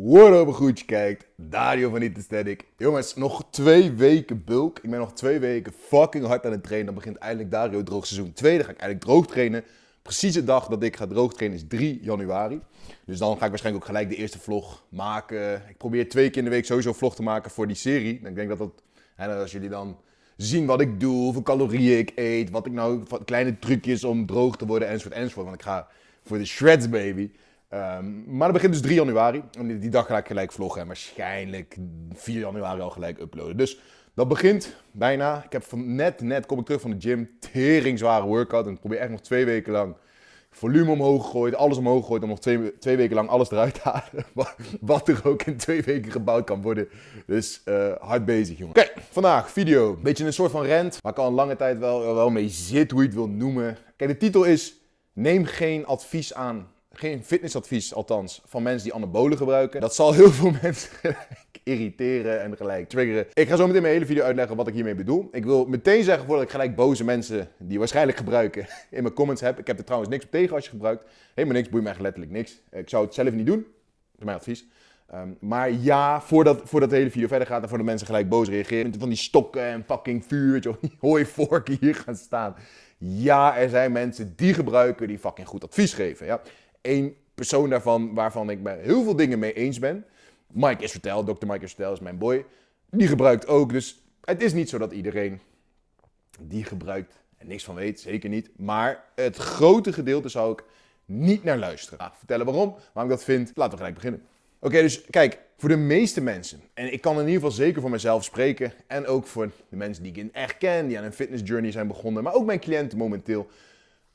What een goed kijkt. Dario van Niet Aesthetic. Jongens, nog twee weken bulk. Ik ben nog twee weken fucking hard aan het trainen. Dan begint eindelijk Dario droogseizoen 2. Dan ga ik eigenlijk droog trainen. Precies de dag dat ik ga droog trainen is 3 januari. Dus dan ga ik waarschijnlijk ook gelijk de eerste vlog maken. Ik probeer twee keer in de week sowieso een vlog te maken voor die serie. ik denk dat dat... En als jullie dan zien wat ik doe, hoeveel calorieën ik eet... wat ik nou... kleine trucjes om droog te worden, enzovoort, enzovoort. Want ik ga voor de shreds, baby. Ehm, maar dat begint dus 3 januari. En die, dag ga ik gelijk vloggen en waarschijnlijk 4 januari al gelijk uploaden. Dus dat begint bijna. Ik heb net, net kom ik terug van de gym. Tering zware workout. En ik probeer echt nog twee weken lang volume omhoog gegooid, alles omhoog gegooid om nog twee, twee weken lang alles eruit te halen. Wat er ook in twee weken gebouwd kan worden. Dus eh, hard bezig, jongen. Oké, vandaag video. Beetje een soort van rent, waar ik al een lange tijd wel, wel mee zit, hoe je het wil noemen. Kijk, de titel is Neem geen advies aan geen fitnessadvies althans van mensen die anabolen gebruiken. Dat zal heel veel mensen gelijk irriteren en gelijk triggeren. Ik ga zo meteen mijn hele video uitleggen wat ik hiermee bedoel. Ik wil meteen zeggen voordat ik gelijk boze mensen die waarschijnlijk gebruiken in mijn comments heb. Ik heb er trouwens niks op tegen als je gebruikt. Helemaal niks, boeit mij letterlijk niks. Ik zou het zelf niet doen. Dat is mijn advies. Ehm, maar ja, voordat, voordat de hele video verder gaat en voordat de mensen gelijk boos reageren. Van die stokken en fucking vuurtje, vorken hier gaan staan. Ja, er zijn mensen die gebruiken die fucking goed advies geven. Ja? één persoon daarvan waarvan ik bij heel veel dingen mee eens ben. Mike is vertel, dokter Mike is vertel is mijn boy. Die gebruikt ook. Dus het is niet zo dat iedereen die gebruikt en niks van weet. Zeker niet. Maar het grote gedeelte zou ik niet naar luisteren. Nou, vertellen waarom, waarom ik dat vind. Laten we gelijk beginnen. Oké, dus kijk, voor de meeste mensen, en ik kan in ieder geval zeker voor mezelf spreken, en ook voor de mensen die ik echt ken, die aan een fitness journey zijn begonnen, maar ook mijn cliënten momenteel,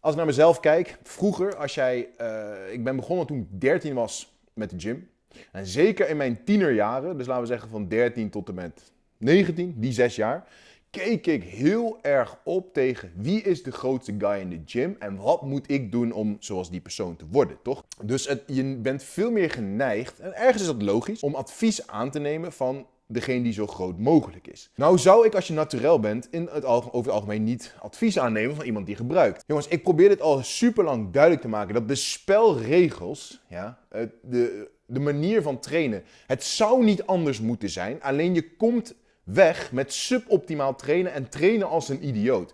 als ik naar mezelf kijk, vroeger als jij, eh, ik ben begonnen toen ik 13 was met de gym. En zeker in mijn tienerjaren, dus laten we zeggen van 13 tot en met 19, die zes jaar, keek ik heel erg op tegen wie is de grootste guy in de gym en wat moet ik doen om zoals die persoon te worden, toch? Dus je bent veel meer geneigd, en ergens is dat logisch, om advies aan te nemen van degene die zo groot mogelijk is. Nou zou ik als je naturel bent in het over het algemeen niet advies aannemen van iemand die gebruikt. Jongens, ik probeer dit al super lang duidelijk te maken dat de spelregels, ja, eh, de, de manier van trainen, het zou niet anders moeten zijn. Alleen je komt weg met suboptimaal trainen en trainen als een idioot.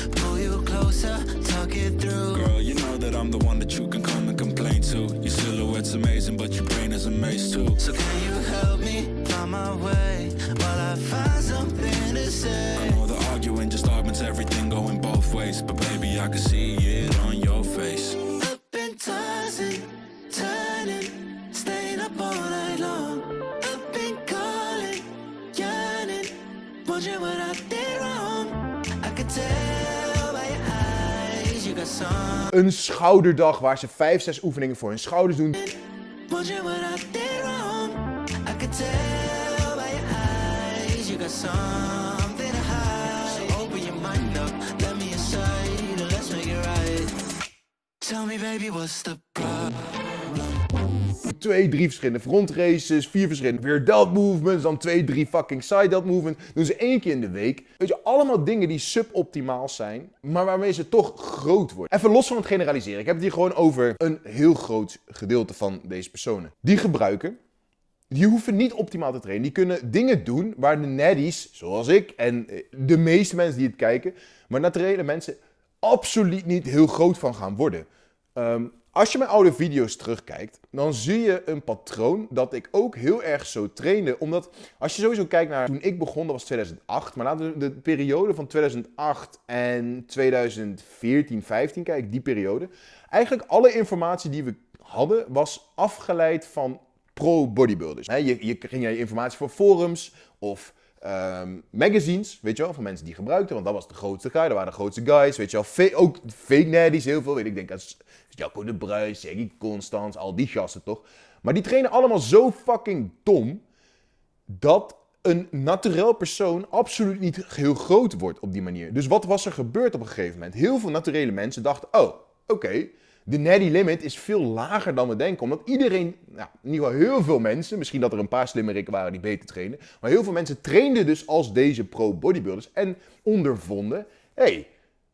closer, talk it through Girl, you know that I'm the one that you can come and complain to Your silhouette's amazing, but your brain is a maze too So can you help me find my way While I find something to say I know the arguing just augments everything going both ways But baby, I can see it on your face Een schouderdag waar ze 5, 6 oefeningen voor hun schouders doen. Tell me baby what's the problem twee, drie verschillende front races, vier verschillende weer delt movements, dan twee, drie fucking side delt movements. Doen ze één keer in de week. Weet je, allemaal dingen die suboptimaal zijn, maar waarmee ze toch groot worden. Even los van het generaliseren. Ik heb het hier gewoon over een heel groot gedeelte van deze personen. Die gebruiken die hoeven niet optimaal te trainen. Die kunnen dingen doen waar de neddies, zoals ik en eh, de meeste mensen die het kijken, maar naturele mensen absoluut niet heel groot van gaan worden. Um, als je mijn oude video's terugkijkt, dan zie je een patroon dat ik ook heel erg zo trainde. Omdat als je sowieso kijkt naar toen ik begon, dat was 2008. Maar laten we de periode van 2008 en 2014, 15 kijken, die periode. Eigenlijk alle informatie die we hadden was afgeleid van pro-bodybuilders. Je, je ging je informatie voor forums of ehm, magazines, weet je wel, van mensen die gebruikten. Want dat was de grootste guy, dat waren de grootste guys, weet je wel. ook fake nerds heel veel, weet ik, denk aan Jaco de bruis, Sergi Constance, al die gasten toch. Maar die trainen allemaal zo fucking dom dat een naturel persoon absoluut niet heel groot wordt op die manier. Dus wat was er gebeurd op een gegeven moment? Heel veel naturele mensen dachten, oh, oké, de Neddy limit is veel lager dan we denken. Omdat iedereen, nou, in ieder geval heel veel mensen, misschien dat er een paar slimmerikken waren die beter trainen, maar heel veel mensen trainden dus als deze pro-bodybuilders en ondervonden, hé, hey,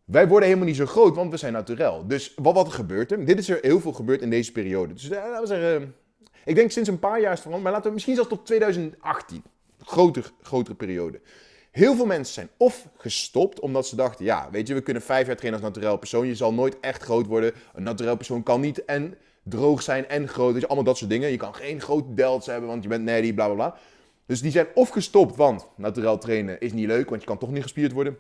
wij worden helemaal niet zo groot, want we zijn naturel. Dus wat, wat gebeurt er? Dit is er heel veel gebeurd in deze periode. Dus eh, laten we zeggen, eh, ik denk sinds een paar jaar is maar laten we misschien zelfs tot 2018. Groter, grotere periode. Heel veel mensen zijn of gestopt omdat ze dachten, ja, weet je, we kunnen vijf jaar trainen als naturel persoon. Je zal nooit echt groot worden. Een naturel persoon kan niet en droog zijn en groot. Dus allemaal dat soort dingen. Je kan geen grote delts hebben, want je bent nerdy, bla bla bla. Dus die zijn of gestopt, want naturel trainen is niet leuk, want je kan toch niet gespierd worden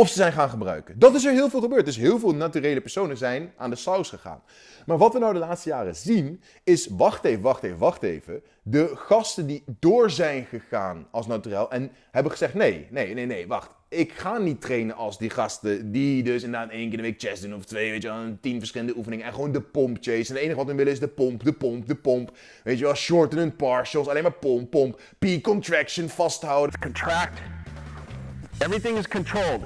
of ze zijn gaan gebruiken. Dat is er heel veel gebeurd. Dus heel veel naturele personen zijn aan de saus gegaan. Maar wat we nou de laatste jaren zien, is wacht even, wacht even, wacht even. De gasten die door zijn gegaan als naturel en hebben gezegd: nee, nee, nee, nee, wacht. Ik ga niet trainen als die gasten die dus inderdaad één keer de week chest doen of twee, weet je wel, tien verschillende oefeningen en gewoon de pomp chase. En het enige wat we willen is de pomp, de pomp, de pomp. Weet je wel, shorten en partials, alleen maar pomp, pomp. Peak contraction vasthouden. Contract. Everything is controlled.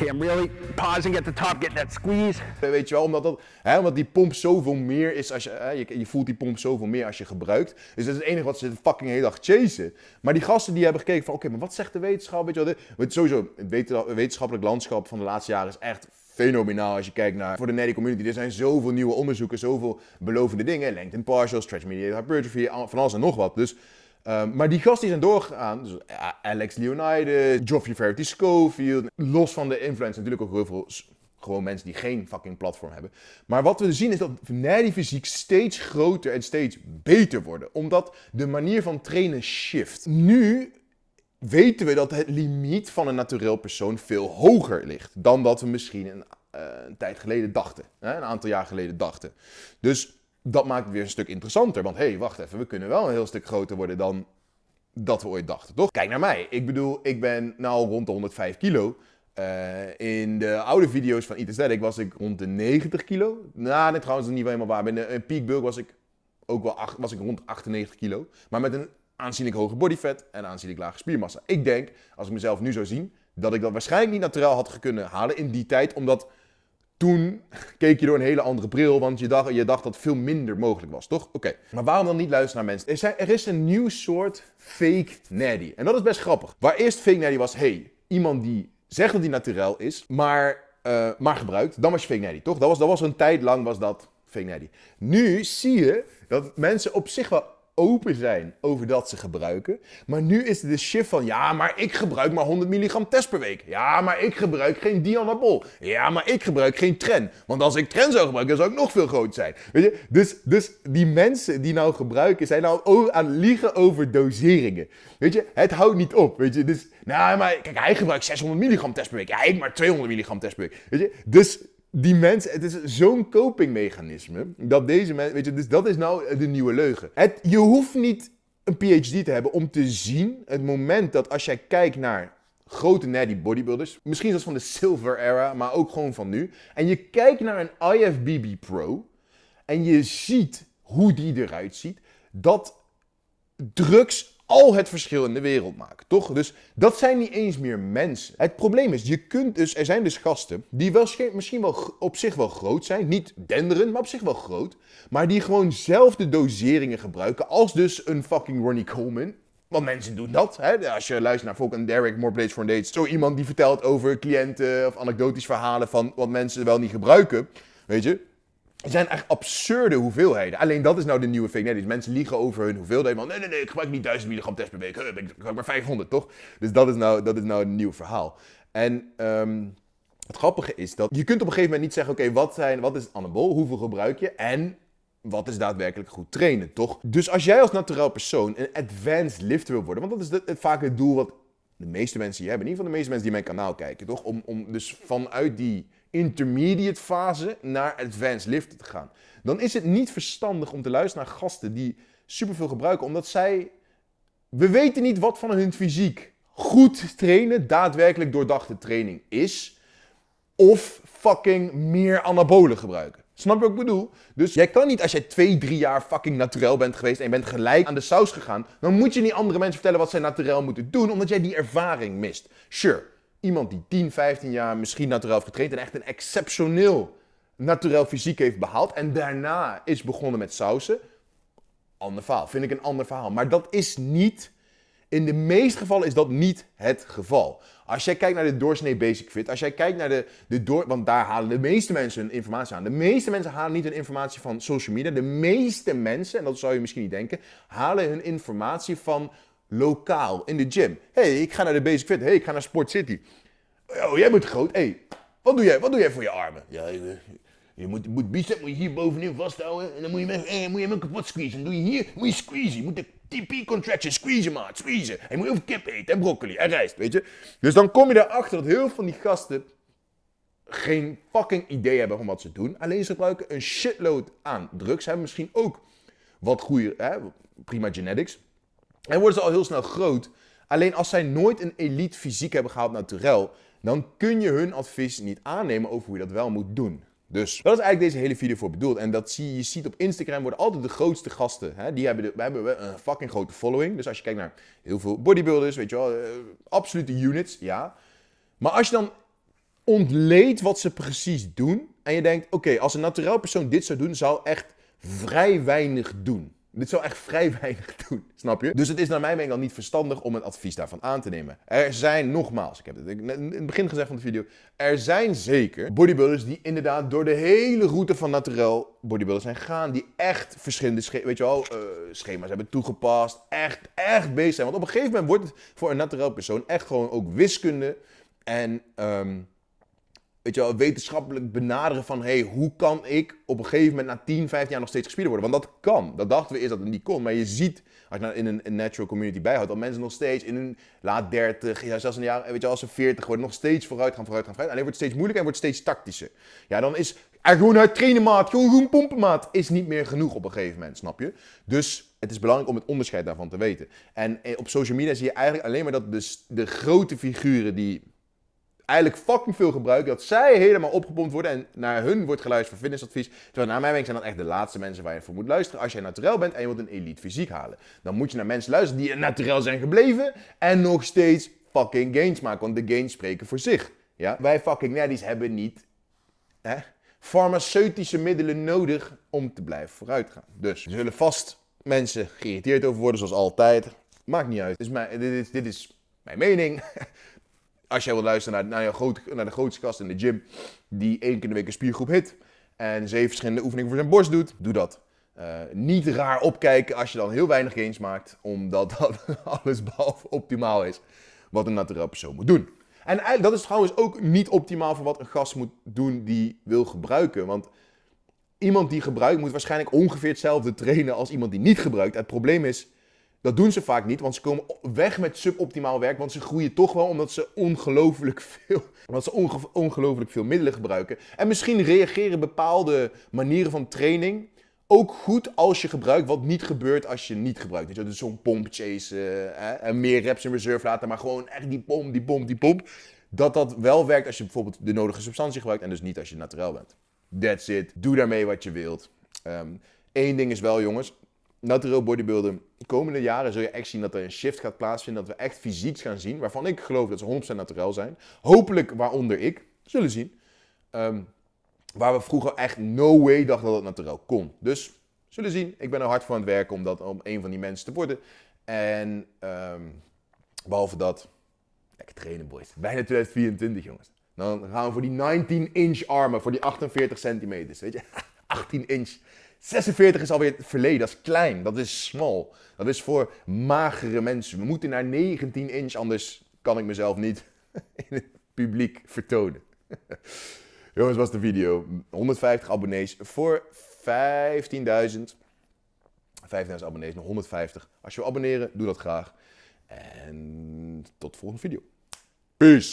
Okay, I'm really pausing at the top, getting that squeeze. Weet je wel, omdat, dat, hè, omdat die pomp zoveel meer is als je, hè, je, voelt die pomp zoveel meer als je gebruikt. Dus dat is het enige wat ze de fucking hele dag chasen. Maar die gasten die hebben gekeken van... Oké, maar wat zegt de wetenschap? Weet je wel, sowieso, het wetenschappelijk landschap van de laatste jaren is echt fenomenaal als je kijkt naar voor de nerdy community. Er zijn zoveel nieuwe onderzoeken, zoveel belovende dingen. Length partial, stretch mediated hypertrophy, van alles en nog wat. Dus Ehm, maar die gasten zijn doorgegaan. Dus Alex Leonidas, Geoffrey Verity Schofield. Los van de influence natuurlijk ook heel veel gewoon mensen die geen fucking platform hebben. Maar wat we dus zien is dat die fysiek steeds groter en steeds beter worden. Omdat de manier van trainen shift. Nu weten we dat het limiet van een natureel persoon veel hoger ligt dan dat we misschien een, eh, een tijd geleden dachten. Hè? Een aantal jaar geleden dachten. Dus dat maakt het weer een stuk interessanter. Want hé, hey, wacht even, we kunnen wel een heel stuk groter worden dan dat we ooit dachten, toch? Kijk naar mij. Ik bedoel, ik ben nou rond de 105 kilo. Eh, in de oude video's van iets Aesthetic was ik rond de 90 kilo. Nou, dit trouwens is niet helemaal waar. Bij een peak bulk was ik ook wel was ik rond 98 kilo. Maar met een aanzienlijk hoge bodyfat en aanzienlijk lage spiermassa. Ik denk, als ik mezelf nu zou zien, dat ik dat waarschijnlijk niet natuurlijk had kunnen halen in die tijd. Omdat toen keek je door een hele andere bril, want je dacht, je dacht dat veel minder mogelijk was, toch? Oké, maar waarom dan niet luisteren naar mensen? Er, er is een nieuw soort fake naddy. En dat is best grappig. Waar eerst fake naddy was, hey, iemand die zegt dat hij naturel is, maar, eh, maar gebruikt, dan was je fake naddy, toch? Dat was, dat was een tijd lang was dat fake naddy. Nu zie je dat mensen op zich wel open zijn over dat ze gebruiken. Maar nu is de shift van ja, maar ik gebruik maar 100 milligram test per week. Ja, maar ik gebruik geen Dianabol. Ja, maar ik gebruik geen Tren. Want als ik Tren zou gebruiken, dan zou ik nog veel groter zijn. Weet je? Dus, dus die mensen die nou gebruiken, zijn nou aan liegen over doseringen. Weet je, het houdt niet op. Weet je, dus nou, maar kijk, hij gebruikt 600 milligram test per week. Ja, ik maar 200 milligram test per week. Weet je, dus die mensen, het is zo'n copingmechanisme dat deze mensen, weet je, dus dat is nou de nieuwe leugen. Het, je hoeft niet een PhD te hebben om te zien het moment dat als jij kijkt naar grote natty bodybuilders, misschien zelfs van de silver era, maar ook gewoon van nu, en je kijkt naar een IFBB pro en je ziet hoe die eruit ziet, dat drugs al het verschil in de wereld maken, toch? Dus dat zijn niet eens meer mensen. Het probleem is, je kunt dus, er zijn dus gasten die wel, misschien wel op zich wel groot zijn, niet denderen, maar op zich wel groot, maar die gewoon zelf de doseringen gebruiken, als dus een fucking Ronnie Coleman. Want mensen doen dat. Hè? Als je luistert naar Volk en Derek, More Blades for Dates, zo iemand die vertelt over cliënten of anekdotisch verhalen van wat mensen wel niet gebruiken. Weet je, er zijn echt absurde hoeveelheden. Alleen dat is nou de nieuwe fake news. Mensen liegen over hun hoeveelheden. van nee, nee, nee, ik gebruik niet 1000 milligram test per week. Ik gebruik maar 500, toch? Dus dat is nou, dat is nou een nieuw verhaal. En ehm, het grappige is dat je kunt op een gegeven moment niet zeggen... oké, wat wat, wat is het anabol? Hoeveel gebruik je? En wat is daadwerkelijk goed trainen, toch? Dus als jij als naturaal persoon een advanced lifter wil worden... want dat is vaak het doel wat de meeste mensen hier hebben... in ieder geval de meeste mensen die mijn kanaal kijken, toch? Om, om dus vanuit die intermediate fase naar advanced liften te gaan. Dan is het niet verstandig om te luisteren naar gasten die superveel gebruiken, omdat zij. We weten niet wat van hun fysiek goed trainen daadwerkelijk doordachte training is. Of fucking meer anabolen gebruiken. Snap je wat ik bedoel? Dus jij kan niet als jij twee, drie jaar fucking naturel bent geweest en je bent gelijk aan de saus gegaan. Dan moet je niet andere mensen vertellen wat zij naturel moeten doen, omdat jij die ervaring mist. Sure, iemand die 10, 15 jaar misschien naturel heeft getraind en echt een exceptioneel naturel fysiek heeft behaald en daarna is begonnen met sausen, ander verhaal. Vind ik een ander verhaal. Maar dat is niet, in de meeste gevallen is dat niet het geval. Als jij kijkt naar de doorsnee basic fit, als jij kijkt naar de, de door, want daar halen de meeste mensen hun informatie aan. De meeste mensen halen niet hun informatie van social media. De meeste mensen, en dat zou je misschien niet denken, halen hun informatie van Lokaal, in de gym. hey, ik ga naar de Basic Fit. hey, ik ga naar Sport City. Oh, jij moet groot. hey, wat doe jij, wat doe jij voor je armen? Ja, je, moet, moet bicep moet je hier bovenin vasthouden. En dan moet je hem, eh, moet je hem kapot squeezen. Dan doe je hier, moet je squeezen. Je moet de TP contraction squeezen, maat. Squeezen. En je moet ook kip eten en broccoli en rijst, weet je. Dus dan kom je erachter dat heel veel van die gasten geen fucking idee hebben van wat ze doen. Alleen ze gebruiken een shitload aan drugs. Hebben misschien ook wat goede, prima genetics. En worden ze al heel snel groot. Alleen als zij nooit een elite fysiek hebben gehaald naturel, dan kun je hun advies niet aannemen over hoe je dat wel moet doen. Dus dat is eigenlijk deze hele video voor bedoeld. En dat zie je, ziet op Instagram worden altijd de grootste gasten. Hè? Die hebben, we hebben een fucking grote following. Dus als je kijkt naar heel veel bodybuilders, weet je wel, eh, absolute units, ja. Maar als je dan ontleed wat ze precies doen en je denkt, oké, als een naturel persoon dit zou doen, zou echt vrij weinig doen. Dit zou echt vrij weinig doen, snap je? Dus het is naar mijn mening al niet verstandig om een advies daarvan aan te nemen. Er zijn, nogmaals, ik heb het in het begin gezegd van de video, er zijn zeker bodybuilders die inderdaad door de hele route van naturel bodybuilders zijn gegaan, die echt verschillende weet je wel, eh, schema's hebben toegepast, echt, echt bezig zijn. Want op een gegeven moment wordt het voor een naturel persoon echt gewoon ook wiskunde en... Ehm, weet je wel, wetenschappelijk benaderen van hey, hoe kan ik op een gegeven moment na 10, 15 jaar nog steeds gespierd worden? Want dat kan. Dat dachten we eerst dat het niet kon. Maar je ziet, als je nou in een, natural community bijhoudt, dat mensen nog steeds in hun laat 30, ja, zelfs in de jaren, weet je als ze 40 worden, nog steeds vooruit gaan, vooruit gaan, vooruit. Alleen wordt het steeds moeilijker en wordt steeds tactischer. Ja, dan is er gewoon uit trainen maat, gewoon, gewoon maat, is niet meer genoeg op een gegeven moment, snap je? Dus het is belangrijk om het onderscheid daarvan te weten. En eh, op social media zie je eigenlijk alleen maar dat de grote figuren die eigenlijk fucking veel gebruiken. Dat zij helemaal opgepompt worden en naar hun wordt geluisterd voor fitnessadvies. Terwijl naar mijn mening zijn dan echt de laatste mensen waar je voor moet luisteren. Als jij naturel bent en je wilt een elite fysiek halen. Dan moet je naar mensen luisteren die naturel zijn gebleven en nog steeds fucking gains maken. Want de gains spreken voor zich. Ja? Wij fucking nerdies hebben niet... Hè? farmaceutische middelen nodig om te blijven vooruitgaan. Dus er zullen vast mensen geïrriteerd over worden, zoals altijd. Maakt niet uit. Dit is mijn, dit is, dit is mijn mening. als jij wilt luisteren naar, naar, naar de grootste gast in de gym, die één keer in de week een spiergroep hit en zeven verschillende oefeningen voor zijn borst doet, doe dat. Eh, niet raar opkijken als je dan heel weinig gains maakt, omdat dat alles behalve optimaal is wat een naturel persoon moet doen. En eigenlijk, dat is trouwens ook niet optimaal voor wat een gast moet doen die wil gebruiken. Want iemand die gebruikt moet waarschijnlijk ongeveer hetzelfde trainen als iemand die niet gebruikt. Het probleem is, dat doen ze vaak niet, want ze komen weg met suboptimaal werk, want ze groeien toch wel omdat ze ongelooflijk veel, omdat ze onge ongelooflijk veel middelen gebruiken. En misschien reageren bepaalde manieren van training ook goed als je gebruikt wat niet gebeurt als je niet gebruikt. Dus zo'n pomp chase en meer reps in reserve laten, maar gewoon echt die pomp, die pomp, die pomp. Dat dat wel werkt als je bijvoorbeeld de nodige substantie gebruikt en dus niet als je naturel bent. That's it. Doe daarmee wat je wilt. Eén ehm, ding is wel, jongens natural bodybuilden. komende jaren zul je echt zien dat er een shift gaat plaatsvinden. Dat we echt fysiek gaan zien. Waarvan ik geloof dat ze 100% naturel zijn. Hopelijk waaronder ik. Zullen zien. Ehm, waar we vroeger echt no way dachten dat het naturel kon. Dus zullen zien. Ik ben er hard voor aan het werken om, dat, om een van die mensen te worden. En ehm, behalve dat, lekker trainen boys. Bijna 2024 jongens. Dan gaan we voor die 19 inch armen, voor die 48 centimeters. Weet je, 18 inch. 46 is alweer het verleden, dat is klein, dat is small. Dat is voor magere mensen. We moeten naar 19 inch, anders kan ik mezelf niet in het publiek vertonen. Jongens, was de video. 150 abonnees voor 15.000. 5.000 abonnees, nog 150. Als je wil abonneren, doe dat graag. En tot de volgende video. Peace!